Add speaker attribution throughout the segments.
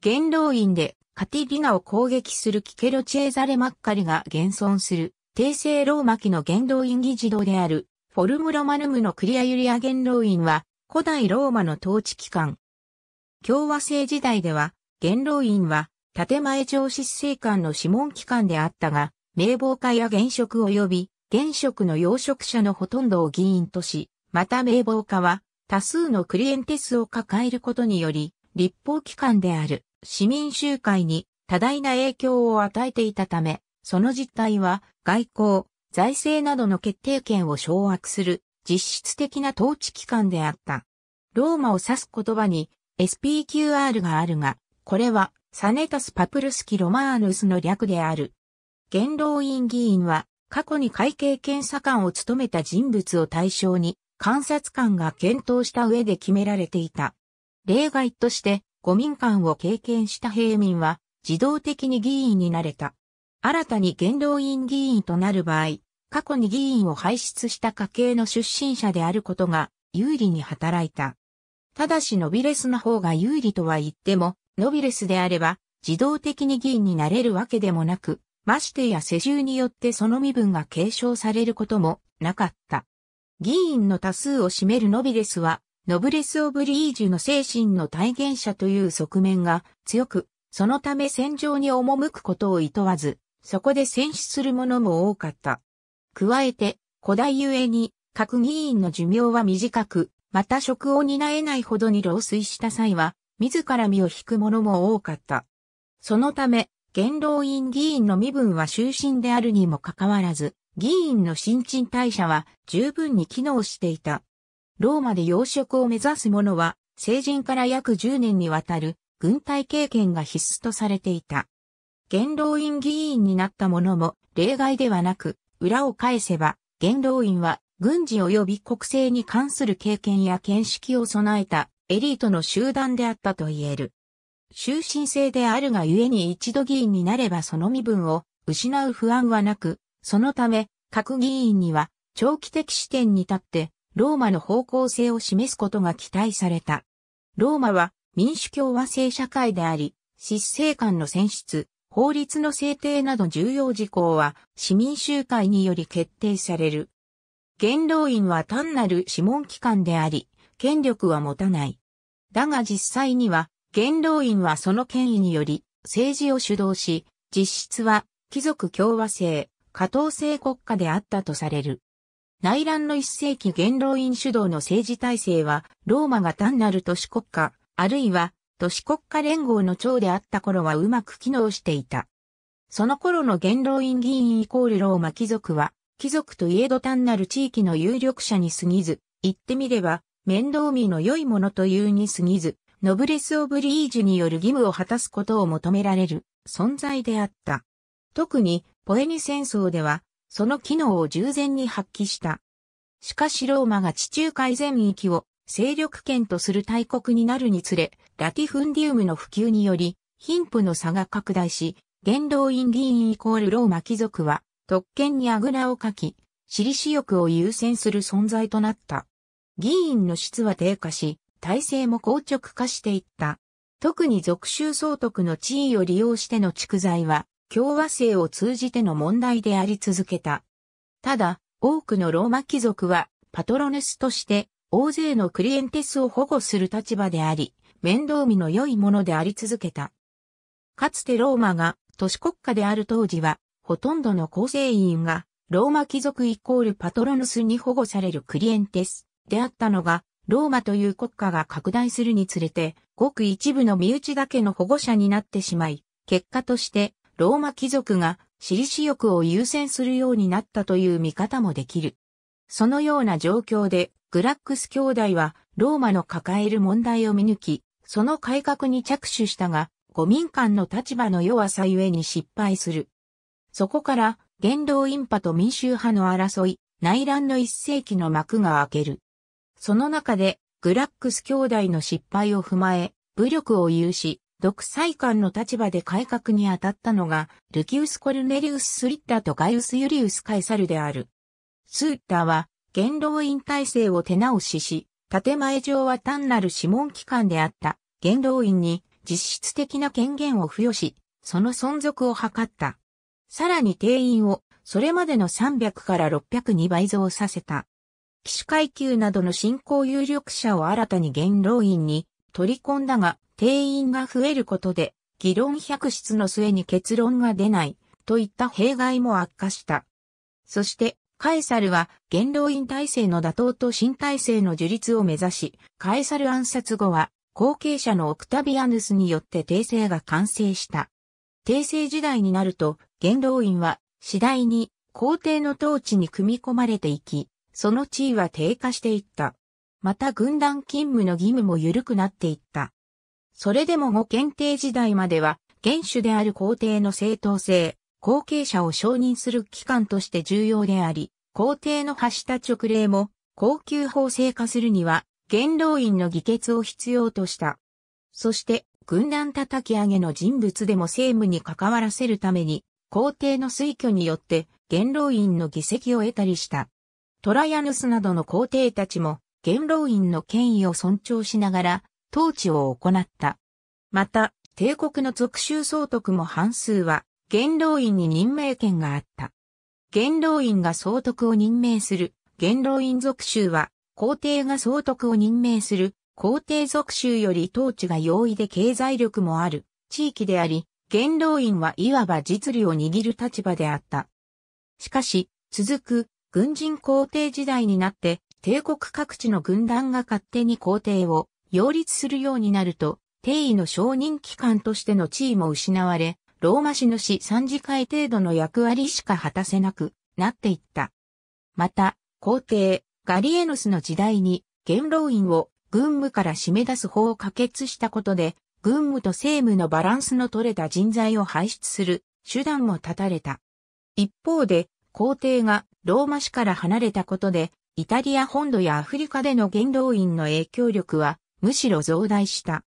Speaker 1: 元老院でカティリナを攻撃するキケロチェーザレ・マッカリが現存する、帝政ローマ期の元老院議事堂である、フォルムロマヌムのクリアユリア元老院は、古代ローマの統治機関。共和制時代では、元老院は、建前上執政官の諮問機関であったが、名簿家や現職及び、現職の養殖者のほとんどを議員とし、また名簿家は、多数のクリエンテスを抱えることにより、立法機関である。市民集会に多大な影響を与えていたため、その実態は外交、財政などの決定権を掌握する実質的な統治機関であった。ローマを指す言葉に SPQR があるが、これはサネタス・パプルスキ・ロマーヌスの略である。元老院議員は過去に会計検査官を務めた人物を対象に監察官が検討した上で決められていた。例外として五民間を経験した平民は自動的に議員になれた。新たに元老院議員となる場合、過去に議員を輩出した家系の出身者であることが有利に働いた。ただしノビレスの方が有利とは言っても、ノビレスであれば自動的に議員になれるわけでもなく、ましてや世襲によってその身分が継承されることもなかった。議員の多数を占めるノビレスはノブレス・オブリージュの精神の体現者という側面が強く、そのため戦場に赴くことを厭わず、そこで戦死する者も多かった。加えて、古代ゆえに、各議員の寿命は短く、また職を担えないほどに老衰した際は、自ら身を引く者も多かった。そのため、元老院議員の身分は終身であるにもかかわらず、議員の新陳代謝は十分に機能していた。ローマで養殖を目指す者は、成人から約10年にわたる軍隊経験が必須とされていた。元老院議員になった者も例外ではなく、裏を返せば、元老院は軍事及び国政に関する経験や見識を備えたエリートの集団であったと言える。終身制であるがゆえに一度議員になればその身分を失う不安はなく、そのため、各議員には長期的視点に立ってローマの方向性を示すことが期待された。ローマは民主共和制社会であり、執政官の選出、法律の制定など重要事項は市民集会により決定される。元老院は単なる諮問機関であり、権力は持たない。だが実際には、元老院はその権威により政治を主導し、実質は貴族共和制、下等制国家であったとされる。内乱の一世紀元老院主導の政治体制は、ローマが単なる都市国家、あるいは都市国家連合の長であった頃はうまく機能していた。その頃の元老院議員イコールローマ貴族は、貴族といえど単なる地域の有力者に過ぎず、言ってみれば、面倒見の良いものというに過ぎず、ノブレス・オブリージュによる義務を果たすことを求められる存在であった。特に、ポエニ戦争では、その機能を従前に発揮した。しかしローマが地中海全域を勢力圏とする大国になるにつれ、ラティフンディウムの普及により、貧富の差が拡大し、元老院議員イコールローマ貴族は、特権にあぐらをかき、私利私欲を優先する存在となった。議員の質は低下し、体制も硬直化していった。特に属州総督の地位を利用しての蓄財は、共和制を通じての問題であり続けた。ただ、多くのローマ貴族は、パトロネスとして、大勢のクリエンテスを保護する立場であり、面倒見の良いものであり続けた。かつてローマが都市国家である当時は、ほとんどの構成員が、ローマ貴族イコールパトロネスに保護されるクリエンテスであったのが、ローマという国家が拡大するにつれて、ごく一部の身内だけの保護者になってしまい、結果としてローマ貴族が私利私欲を優先するようになったという見方もできる。そのような状況で、グラックス兄弟はローマの抱える問題を見抜き、その改革に着手したが、五民間の立場の弱さゆえに失敗する。そこから、元老ンパと民衆派の争い、内乱の一世紀の幕が開ける。その中で、グラックス兄弟の失敗を踏まえ、武力を有し、独裁官の立場で改革に当たったのが、ルキウス・コルネリウス・スリッターとガイウス・ユリウス・カイサルである。スーッターは、元老院体制を手直しし、建前上は単なる諮問機関であった、元老院に実質的な権限を付与し、その存続を図った。さらに定員を、それまでの300から600に倍増させた。騎手階級などの信仰有力者を新たに元老院に取り込んだが、定員が増えることで、議論百出の末に結論が出ない、といった弊害も悪化した。そして、カエサルは元老院体制の打倒と新体制の樹立を目指し、カエサル暗殺後は、後継者のオクタビアヌスによって帝政が完成した。帝政時代になると、元老院は次第に皇帝の統治に組み込まれていき、その地位は低下していった。また軍団勤務の義務も緩くなっていった。それでも後検定時代までは、元首である皇帝の正当性、後継者を承認する機関として重要であり、皇帝の発した直令も、高級法制化するには、元老院の議決を必要とした。そして、軍団叩き上げの人物でも政務に関わらせるために、皇帝の推挙によって、元老院の議席を得たりした。トライアヌスなどの皇帝たちも、元老院の権威を尊重しながら、統治を行った。また、帝国の属州総督も半数は、元老院に任命権があった。元老院が総督を任命する、元老院属州は、皇帝が総督を任命する、皇帝属州より統治が容易で経済力もある、地域であり、元老院はいわば実利を握る立場であった。しかし、続く、軍人皇帝時代になって、帝国各地の軍団が勝手に皇帝を擁立するようになると、定位の承認機関としての地位も失われ、ローマ市の市参事会程度の役割しか果たせなくなっていった。また、皇帝、ガリエノスの時代に、元老院を軍務から締め出す法を可決したことで、軍務と政務のバランスの取れた人材を輩出する手段も断たれた。一方で、皇帝がローマ市から離れたことで、イタリア本土やアフリカでの元老院の影響力はむしろ増大した。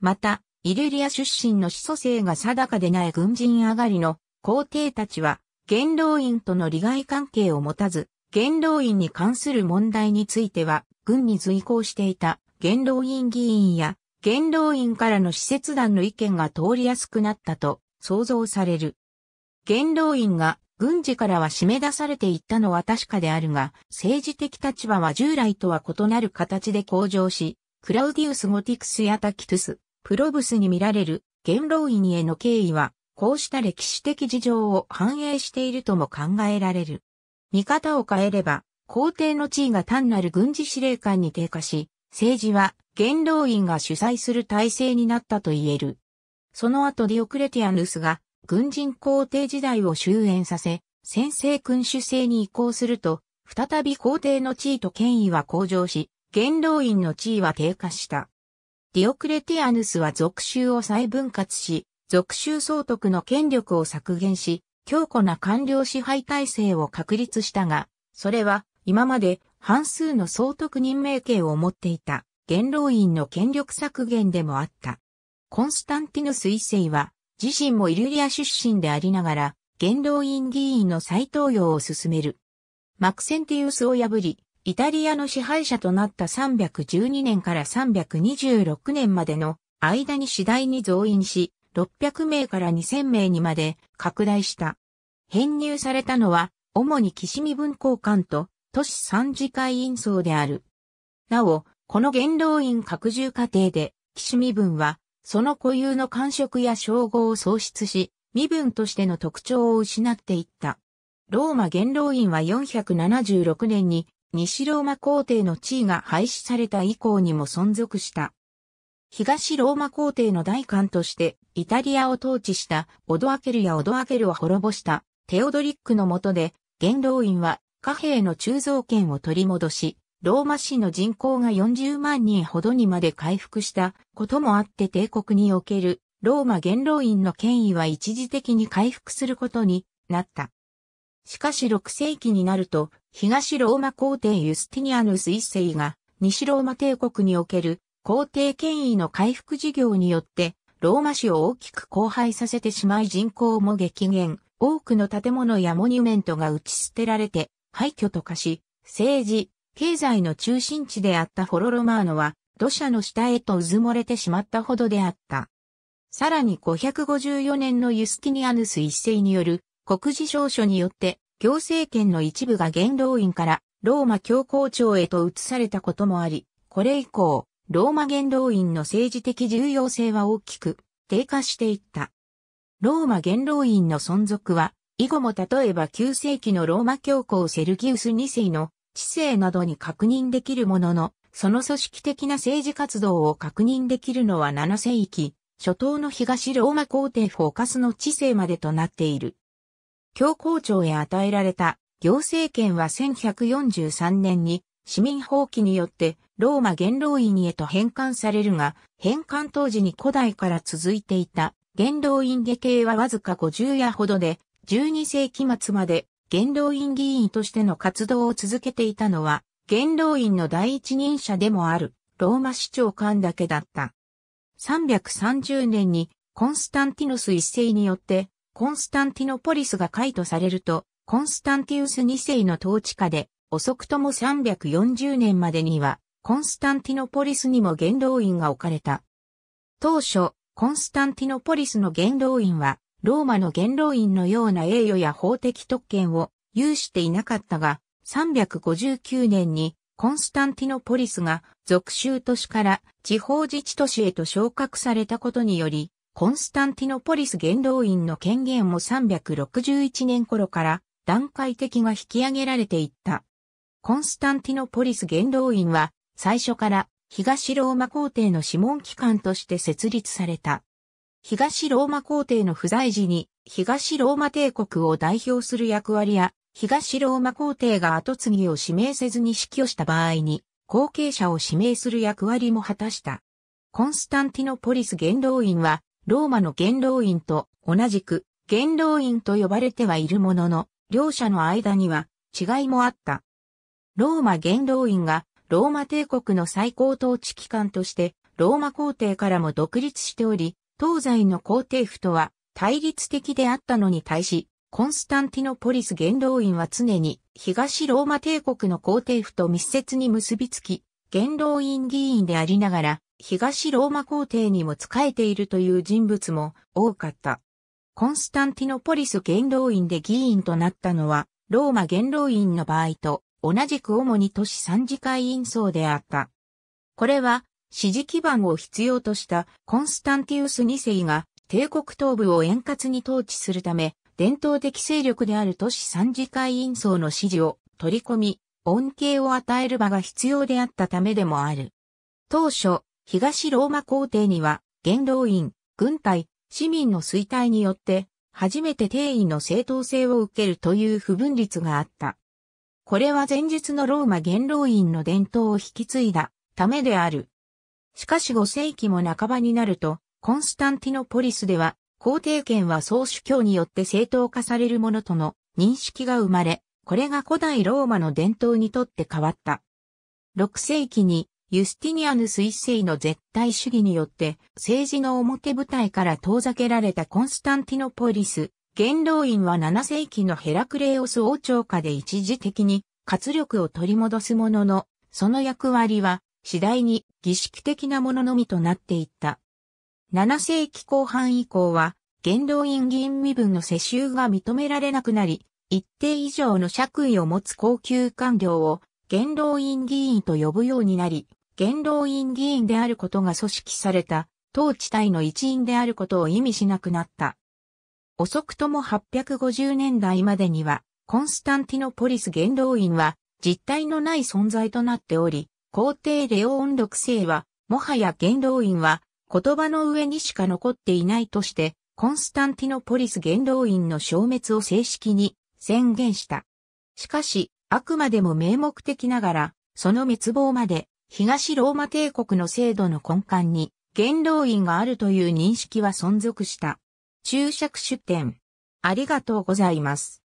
Speaker 1: また、イルリア出身の始祖性が定かでない軍人上がりの皇帝たちは、元老院との利害関係を持たず、元老院に関する問題については、軍に随行していた元老院議員や、元老院からの使節団の意見が通りやすくなったと想像される。元老院が軍事からは締め出されていったのは確かであるが、政治的立場は従来とは異なる形で向上し、クラウディウス・ゴティクスやタキトゥス、プロブスに見られる元老院への敬意は、こうした歴史的事情を反映しているとも考えられる。見方を変えれば、皇帝の地位が単なる軍事司令官に低下し、政治は元老院が主催する体制になったと言える。その後ディオクレティアヌスが軍人皇帝時代を終焉させ、先制君主制に移行すると、再び皇帝の地位と権威は向上し、元老院の地位は低下した。ディオクレティアヌスは属州を再分割し、属州総督の権力を削減し、強固な官僚支配体制を確立したが、それは今まで半数の総督任命権を持っていた元老院の権力削減でもあった。コンスタンティヌス一世は自身もイリュリア出身でありながら、元老院議員の再登用を進める。マクセンティウスを破り、イタリアの支配者となった312年から326年までの間に次第に増員し、600名から2000名にまで拡大した。編入されたのは、主に岸見文交官と都市三次会員層である。なお、この元老院拡充過程で、岸見文はその固有の感触や称号を喪失し、身分としての特徴を失っていった。ローマ元老院は476年に西ローマ皇帝の地位が廃止された以降にも存続した。東ローマ皇帝の大官としてイタリアを統治したオドアケルやオドアケルを滅ぼしたテオドリックの下で元老院は貨幣の鋳造権を取り戻し、ローマ市の人口が40万人ほどにまで回復したこともあって帝国におけるローマ元老院の権威は一時的に回復することになった。しかし6世紀になると、東ローマ皇帝ユスティニアヌス一世が、西ローマ帝国における皇帝権威の回復事業によって、ローマ市を大きく荒廃させてしまい人口も激減、多くの建物やモニュメントが打ち捨てられて、廃墟と化し、政治、経済の中心地であったフォロロマーノは土砂の下へと渦漏もれてしまったほどであった。さらに554年のユスティニアヌス一世による国事証書によって行政権の一部が元老院からローマ教皇庁へと移されたこともあり、これ以降、ローマ元老院の政治的重要性は大きく低下していった。ローマ元老院の存続は、以後も例えば9世紀のローマ教皇セルギウス2世の知性などに確認できるものの、その組織的な政治活動を確認できるのは7世紀、初頭の東ローマ皇帝フォーカスの知性までとなっている。教皇庁へ与えられた行政権は1143年に市民放棄によってローマ元老院へと返還されるが、返還当時に古代から続いていた元老院下系はわずか50夜ほどで、12世紀末まで元老院議員としての活動を続けていたのは、元老院の第一人者でもある、ローマ市長官だけだった。330年に、コンスタンティノス一世によって、コンスタンティノポリスが解とされると、コンスタンティウス二世の統治下で、遅くとも340年までには、コンスタンティノポリスにも元老院が置かれた。当初、コンスタンティノポリスの元老院は、ローマの元老院のような栄誉や法的特権を有していなかったが、359年にコンスタンティノポリスが属州都市から地方自治都市へと昇格されたことにより、コンスタンティノポリス元老院の権限も361年頃から段階的が引き上げられていった。コンスタンティノポリス元老院は最初から東ローマ皇帝の諮問機関として設立された。東ローマ皇帝の不在時に東ローマ帝国を代表する役割や東ローマ皇帝が後継ぎを指名せずに死去した場合に後継者を指名する役割も果たした。コンスタンティノポリス元老院はローマの元老院と同じく元老院と呼ばれてはいるものの両者の間には違いもあった。ローマ元老院がローマ帝国の最高統治機関としてローマ皇帝からも独立しており、東西の皇帝府とは対立的であったのに対し、コンスタンティノポリス元老院は常に東ローマ帝国の皇帝府と密接に結びつき、元老院議員でありながら、東ローマ皇帝にも仕えているという人物も多かった。コンスタンティノポリス元老院で議員となったのは、ローマ元老院の場合と同じく主に都市三次会員層であった。これは支持基盤を必要としたコンスタンティウス2世が帝国東部を円滑に統治するため、伝統的勢力である都市三次会員層の支持を取り込み、恩恵を与える場が必要であったためでもある。当初、東ローマ皇帝には、元老院、軍隊、市民の衰退によって、初めて定位の正当性を受けるという不分率があった。これは前述のローマ元老院の伝統を引き継いだためである。しかし5世紀も半ばになると、コンスタンティノポリスでは、皇帝権は総主教によって正当化されるものとの認識が生まれ、これが古代ローマの伝統にとって変わった。6世紀にユスティニアヌス一世の絶対主義によって政治の表舞台から遠ざけられたコンスタンティノポリス、元老院は7世紀のヘラクレオス王朝下で一時的に活力を取り戻すものの、その役割は次第に儀式的なもののみとなっていった。7世紀後半以降は、元老院議員身分の世襲が認められなくなり、一定以上の爵位を持つ高級官僚を元老院議員と呼ぶようになり、元老院議員であることが組織された、当地帯の一員であることを意味しなくなった。遅くとも850年代までには、コンスタンティノポリス元老院は実体のない存在となっており、皇帝レオン6世は、もはや元老院は言葉の上にしか残っていないとして、コンスタンティノポリス元老院の消滅を正式に宣言した。しかし、あくまでも名目的ながら、その滅亡まで東ローマ帝国の制度の根幹に元老院があるという認識は存続した。注釈出典。ありがとうございます。